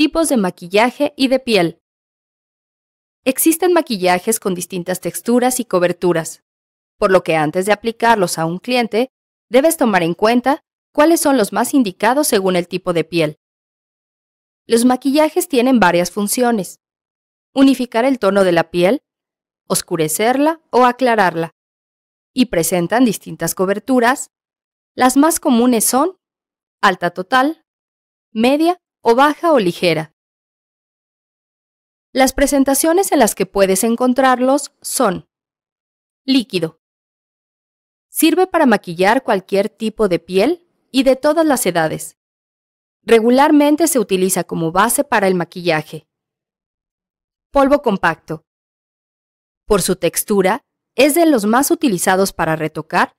tipos de maquillaje y de piel. Existen maquillajes con distintas texturas y coberturas, por lo que antes de aplicarlos a un cliente, debes tomar en cuenta cuáles son los más indicados según el tipo de piel. Los maquillajes tienen varias funciones. Unificar el tono de la piel, oscurecerla o aclararla. Y presentan distintas coberturas. Las más comunes son alta total, media o baja o ligera. Las presentaciones en las que puedes encontrarlos son líquido. Sirve para maquillar cualquier tipo de piel y de todas las edades. Regularmente se utiliza como base para el maquillaje. Polvo compacto. Por su textura, es de los más utilizados para retocar,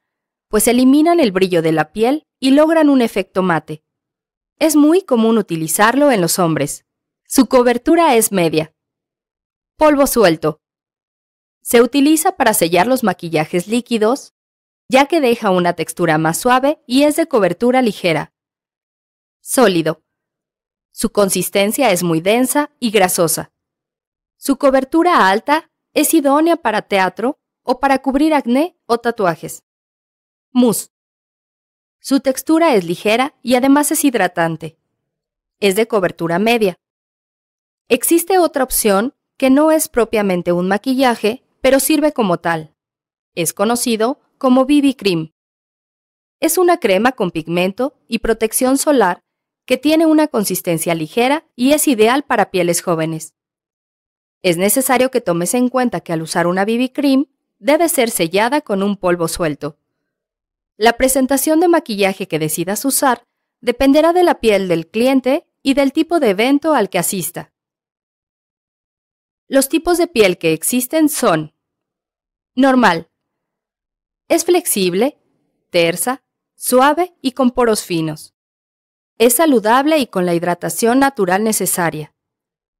pues eliminan el brillo de la piel y logran un efecto mate es muy común utilizarlo en los hombres. Su cobertura es media. Polvo suelto. Se utiliza para sellar los maquillajes líquidos, ya que deja una textura más suave y es de cobertura ligera. Sólido. Su consistencia es muy densa y grasosa. Su cobertura alta es idónea para teatro o para cubrir acné o tatuajes. Mousse. Su textura es ligera y además es hidratante. Es de cobertura media. Existe otra opción que no es propiamente un maquillaje, pero sirve como tal. Es conocido como BB Cream. Es una crema con pigmento y protección solar que tiene una consistencia ligera y es ideal para pieles jóvenes. Es necesario que tomes en cuenta que al usar una BB Cream debe ser sellada con un polvo suelto. La presentación de maquillaje que decidas usar dependerá de la piel del cliente y del tipo de evento al que asista. Los tipos de piel que existen son normal. Es flexible, tersa, suave y con poros finos. Es saludable y con la hidratación natural necesaria.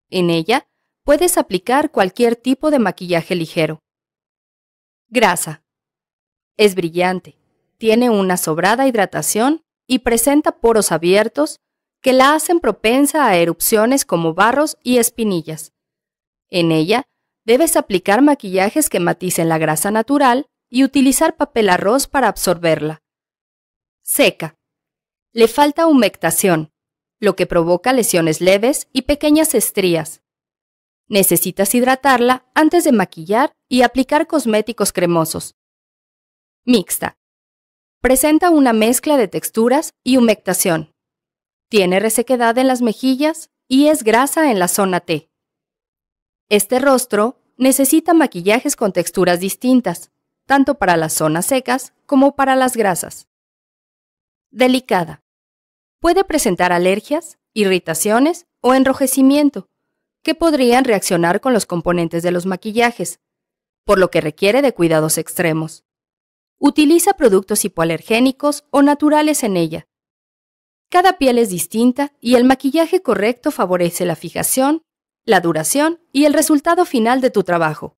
En ella puedes aplicar cualquier tipo de maquillaje ligero. Grasa. Es brillante, tiene una sobrada hidratación y presenta poros abiertos que la hacen propensa a erupciones como barros y espinillas. En ella, debes aplicar maquillajes que maticen la grasa natural y utilizar papel arroz para absorberla. Seca. Le falta humectación, lo que provoca lesiones leves y pequeñas estrías. Necesitas hidratarla antes de maquillar y aplicar cosméticos cremosos. Mixta. Presenta una mezcla de texturas y humectación. Tiene resequedad en las mejillas y es grasa en la zona T. Este rostro necesita maquillajes con texturas distintas, tanto para las zonas secas como para las grasas. Delicada. Puede presentar alergias, irritaciones o enrojecimiento, que podrían reaccionar con los componentes de los maquillajes, por lo que requiere de cuidados extremos utiliza productos hipoalergénicos o naturales en ella. Cada piel es distinta y el maquillaje correcto favorece la fijación, la duración y el resultado final de tu trabajo.